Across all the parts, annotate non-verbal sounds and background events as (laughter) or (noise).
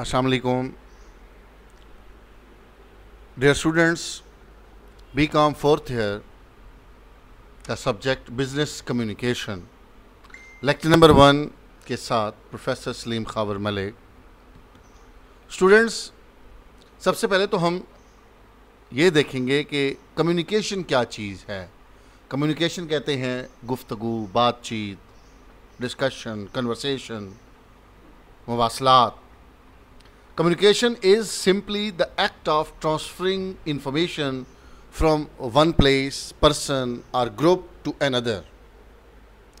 असलकुम students B Com fourth year का subject business communication lecture number one के साथ प्रोफेसर सलीम खावर मलिक स्टूडेंट्स सबसे पहले तो हम ये देखेंगे कि कम्युनिकेशन क्या चीज़ है कम्युनिकेशन कहते हैं गुफ्तु बातचीत डिस्कशन कन्वर्सेशन मवासलात Communication is simply the act of transferring information from one place, person or group to another.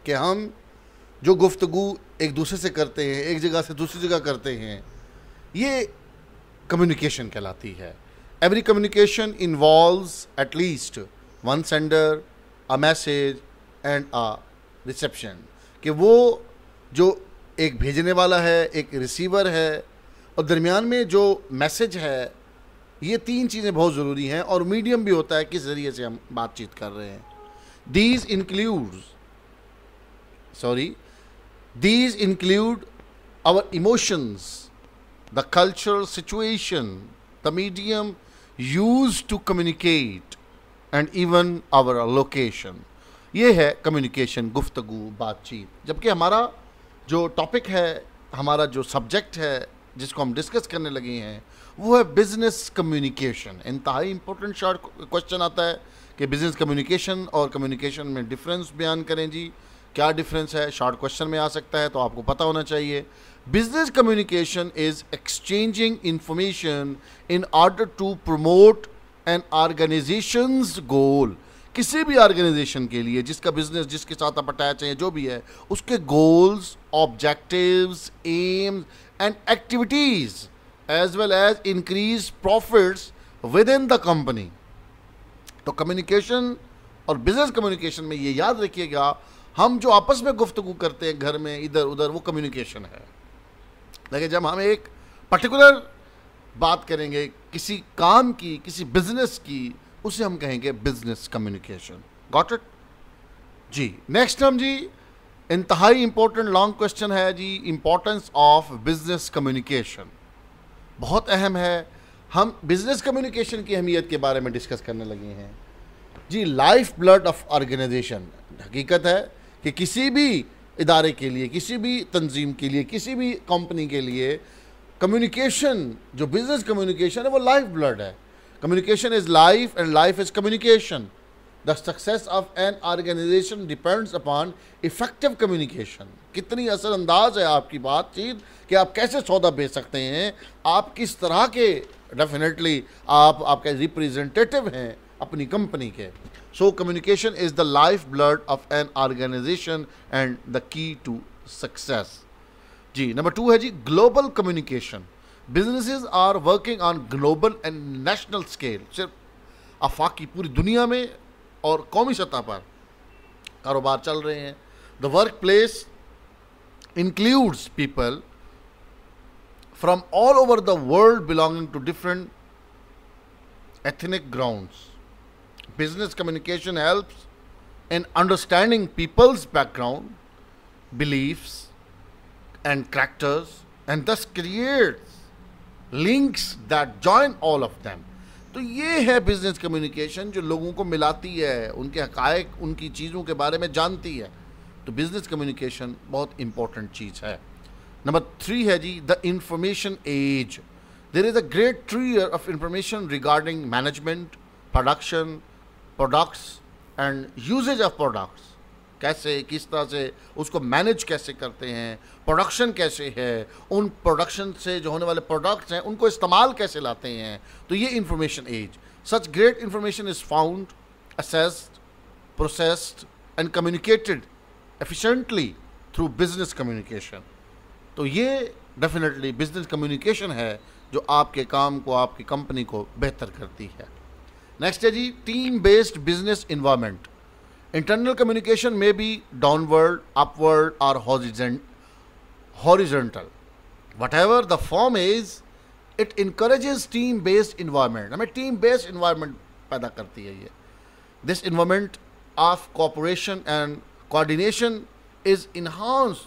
कि हम जो गुफ्तगु एक दूसरे से करते हैं एक जगह से दूसरी जगह करते हैं ये कम्युनिकेशन कहलाती है every communication involve at least one sender a message and a reception कि वो जो एक भेजने वाला है एक रिसीवर है और दरमियान में जो मैसेज है ये तीन चीज़ें बहुत ज़रूरी हैं और मीडियम भी होता है किस ज़रिए से हम बातचीत कर रहे हैं these include sorry these include our emotions the cultural situation the medium use to communicate and even our location ये है कम्युनिकेशन गुफ्तगु बातचीत जबकि हमारा जो टॉपिक है हमारा जो सब्जेक्ट है जिसको हम डिस्कस करने लगे हैं वो है बिज़नेस कम्युनिकेशन इंतहाई इंपॉर्टेंट शॉर्ट क्वेश्चन आता है कि बिज़नेस कम्युनिकेशन और कम्युनिकेशन में डिफरेंस बयान करें जी क्या डिफरेंस है शॉर्ट क्वेश्चन में आ सकता है तो आपको पता होना चाहिए business communication is exchanging information in order to promote an organization goal किसी भी ऑर्गेनाइजेशन के लिए जिसका बिजनेस जिसके साथ आप अटैच हैं जो भी है उसके goals objectives aims and activities as well as increase increase with in the company तो कम्युनिकेशन और बिजनेस कम्युनिकेशन में ये याद रखिएगा हम जो आपस में गुफ्तु करते हैं घर में इधर उधर वो कम्युनिकेशन है लेकिन जब हम एक पर्टिकुलर बात करेंगे किसी काम की किसी बिजनेस की उसे हम कहेंगे बिजनेस कम्युनिकेशन गॉट इट जी नेक्स्ट हम जी इंतहाई इम्पोर्टेंट लॉन्ग क्वेश्चन है जी इम्पोर्टेंस ऑफ बिज़नेस कम्युनिकेशन बहुत अहम है हम बिज़नेस कम्युनिकेशन की अहमियत के बारे में डिस्कस करने लगे हैं जी लाइफ ब्लड ऑफ ऑर्गेनाइजेशन हकीकत है कि किसी भी इदारे के लिए किसी भी तंजीम के लिए किसी भी कंपनी के लिए कम्युनिकेशन जो बिज़नेस कम्युनिकेशन है वो लाइफ ब्लड है communication is life and life is communication the success of an organization depends upon effective communication कितनी असरअंदाज है आपकी बातचीत कि आप कैसे सौदा बेच सकते हैं आप किस तरह के डेफिनेटली आप आपके रिप्रेजेंटेटिव हैं अपनी कंपनी के so communication is the life blood of an organization and the key to success जी नंबर टू है जी global communication businesses are working on global and national scale सिर्फ आफाकी पूरी दुनिया में और कौमी सतह पर कारोबार चल रहे हैं the work place includes people from all over the world belonging to different ethnic grounds business communication help in understanding peoples background belief and characters and thus creates links that join all of them तो ये है business communication जो लोगों को मिलाती है उनके हकायक उनकी चीज़ों के बारे में जानती है तो बिज़नेस कम्युनिकेशन बहुत इंपॉर्टेंट चीज़ है नंबर थ्री है जी the information age there is a great tree of information regarding management production products and uses of products कैसे किस तरह से उसको मैनेज कैसे करते हैं प्रोडक्शन कैसे है उन प्रोडक्शन से जो होने वाले प्रोडक्ट्स हैं उनको इस्तेमाल कैसे लाते हैं तो ये information age such great information is found assessed processed and communicated efficiently through business communication तो ये डेफिनेटली बिजनेस कम्युनिकेशन है जो आपके काम को आपकी कंपनी को बेहतर करती है नेक्स्ट है जी team based business environment internal communication में भी डाउनवर्ड अपवर्ड और horizontal whatever the form is it encourages team based environment हमें टीम बेस्ड इन्वायरमेंट पैदा करती है ये this environment of cooperation and coordination is enhance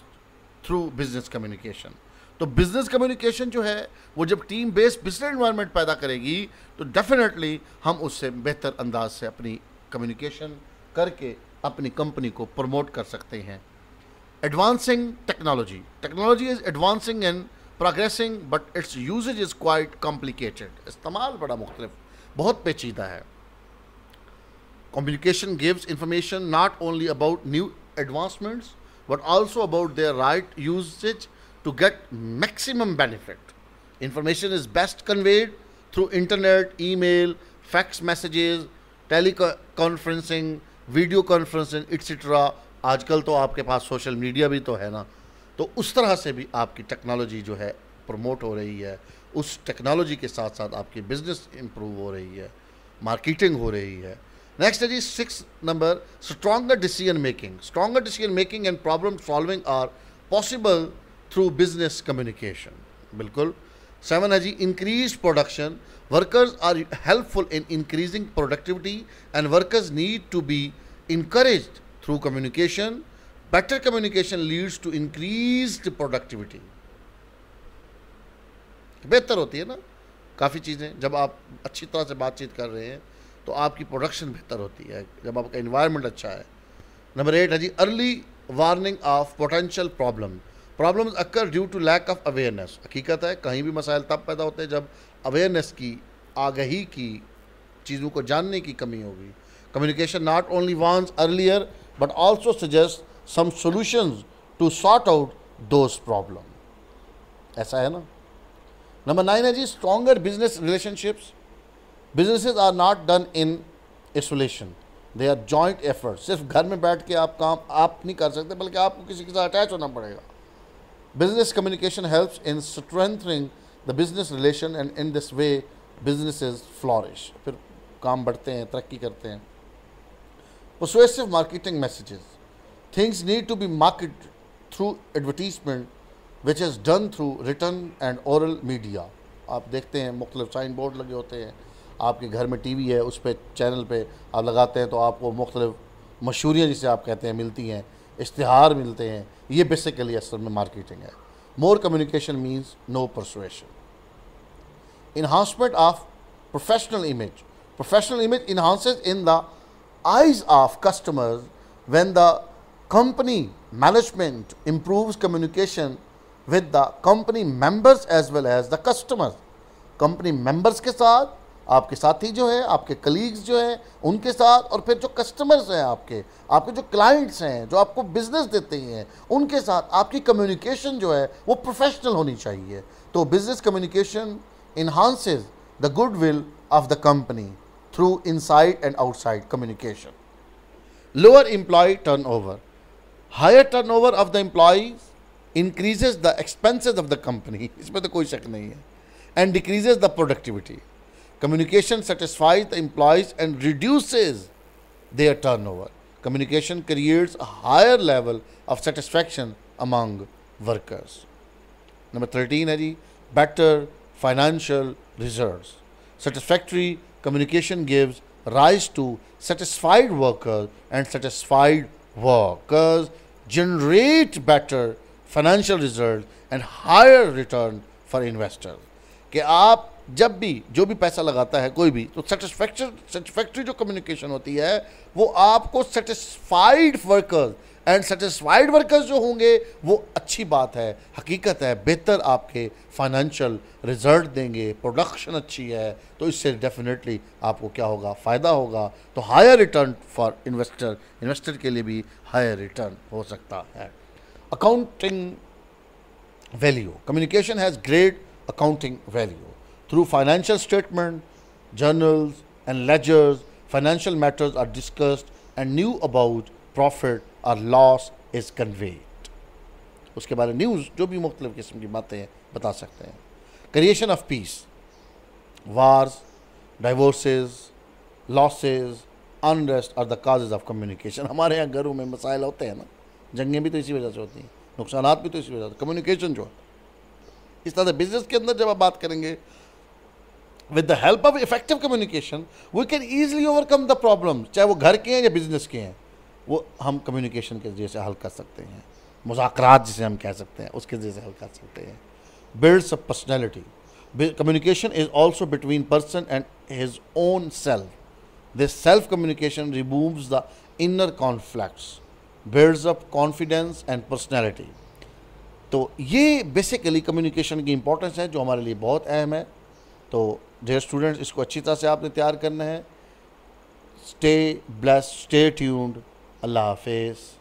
through business communication तो business communication जो है वो जब टीम बेस्ड बिजनेस इन्वायरमेंट पैदा करेगी तो डेफिनेटली हम उससे बेहतर अंदाज से अपनी कम्युनिकेशन करके अपनी कंपनी को प्रमोट कर सकते हैं advancing technology technology is advancing and progressing but its uses is quite complicated इस्तेमाल बड़ा मुख्तलिफ बहुत पेचीदा है communication gives information not only about new advancements but also about their right uses to get maximum benefit information is best conveyed through internet email fax messages teleconferencing video conferencing etcetera आजकल तो आपके पास social media भी तो है ना तो उस तरह से भी आपकी टेक्नोलॉजी जो है प्रमोट हो रही है उस टेक्नोलॉजी के साथ साथ आपकी बिजनेस इम्प्रूव हो रही है मार्केटिंग हो रही है नेक्स्ट है जी six number stronger decision making stronger decision making and problem solving are possible through business communication बिल्कुल सेवन है जी increase production workers are helpful in increasing productivity and workers need to be encouraged through communication. Better communication leads to increased productivity. बेहतर होती है ना काफ़ी चीज़ें जब आप अच्छी तरह से बातचीत कर रहे हैं तो आपकी प्रोडक्शन बेहतर होती है जब आपका इन्वायरमेंट अच्छा है नंबर एट है जी early warning of potential problem problem occur due to lack of awareness हकीकत है कहीं भी मसाइल तब पैदा होते हैं जब अवेयरनेस की आगही की चीज़ों को जानने की कमी होगी communication not only warns earlier but also suggests some solutions to sort out those problems. Aisa hai na? Number nine is stronger business relationships. Businesses are not done in isolation. They are joint efforts. Sirf ghar mein baith ke aap kaam aap nahi kar sakte balki aapko kisi ke sath attach hona Business communication helps in strengthening the business relation and in this way businesses flourish. Phir kaam badhte hain, tarakki karte hain. persuasive marketing messages. Things need to be marketed through advertisement which is done through written and oral media. आप देखते हैं मुख्तलिफ sign board लगे होते हैं आपके घर में टी वी है उस पर चैनल पर आप लगाते हैं तो आपको मुख्तलिफ मशहूरियाँ जिसे आप कहते हैं मिलती हैं इश्तहार मिलते हैं ये बेसिकली असल में मार्केटिंग है more communication means no persuasion enhancement of professional image professional image enhances in the eyes of customers when the company management improves communication with the company members as well as the customers company members के साथ आपके साथी जो हैं आपके colleagues जो हैं उनके साथ और फिर जो कस्टमर्स हैं आपके आपके जो क्लाइंट्स हैं जो आपको बिज़नेस देते हैं उनके साथ आपकी कम्युनिकेशन जो है वो प्रोफेशनल होनी चाहिए तो business communication enhances the goodwill of the company through inside and outside communication. Lower employee turnover. Higher turnover of the employees increases the expenses of the company. (laughs) And decreases the productivity. Communication satisfies the employees and reduces their turnover. Communication creates a higher level of satisfaction among workers. Number 13 है better financial reserves. Satisfactory communication gives rise to satisfied workers and satisfied workers generate better financial results and higher return for investors कि जब भी जो भी पैसा लगाता है कोई भी तो सेटिस्फैक्शन सेटिस्फैक्ट्री जो कम्युनिकेशन होती है वो आपको satisfied workers and satisfied workers जो होंगे वो अच्छी बात है हकीकत है बेहतर आपके फाइनेंशियल रिजल्ट देंगे प्रोडक्शन अच्छी है तो इससे डेफिनेटली आपको क्या होगा फ़ायदा होगा तो higher return for investor investor के लिए भी हायर रिटर्न हो सकता है accounting value communication has great accounting value through financial statement, journals and ledgers, financial matters are discussed and new about profit or loss is conveyed. उसके बारे news जो भी मुख्तलिफ़ किस्म की बातें बता सकते हैं creation of peace wars divorces losses unrest और द काजेज ऑफ कम्युनिकेशन हमारे यहाँ घरों में मसाइल होते हैं ना जंगें भी तो इसी वजह से होती हैं नुकसान भी तो इसी वजह से कम्युनिकेशन जो है इस तरह से बिज़नेस के अंदर जब आप बात करेंगे with the help of effective communication we can easily overcome the problem चाहे वो घर के हैं या बिजनेस के हैं वो हम कम्युनिकेशन के जरिए से हल कर सकते हैं मुजाकर जिसे हम कह सकते हैं उसके जरिए से हल कर सकते हैं builds a personality communication is also between person and his own self this self communication removes the inner conflicts builds up confidence and personality तो ये बेसिकली कम्युनिकेशन की इंपॉर्टेंस है जो हमारे लिए बहुत अहम है तो डेयर स्टूडेंट्स इसको अच्छी तरह से आपने तैयार करना है स्टे ब्लेस स्टे ट्यून्ड अल्लाह हाफिज़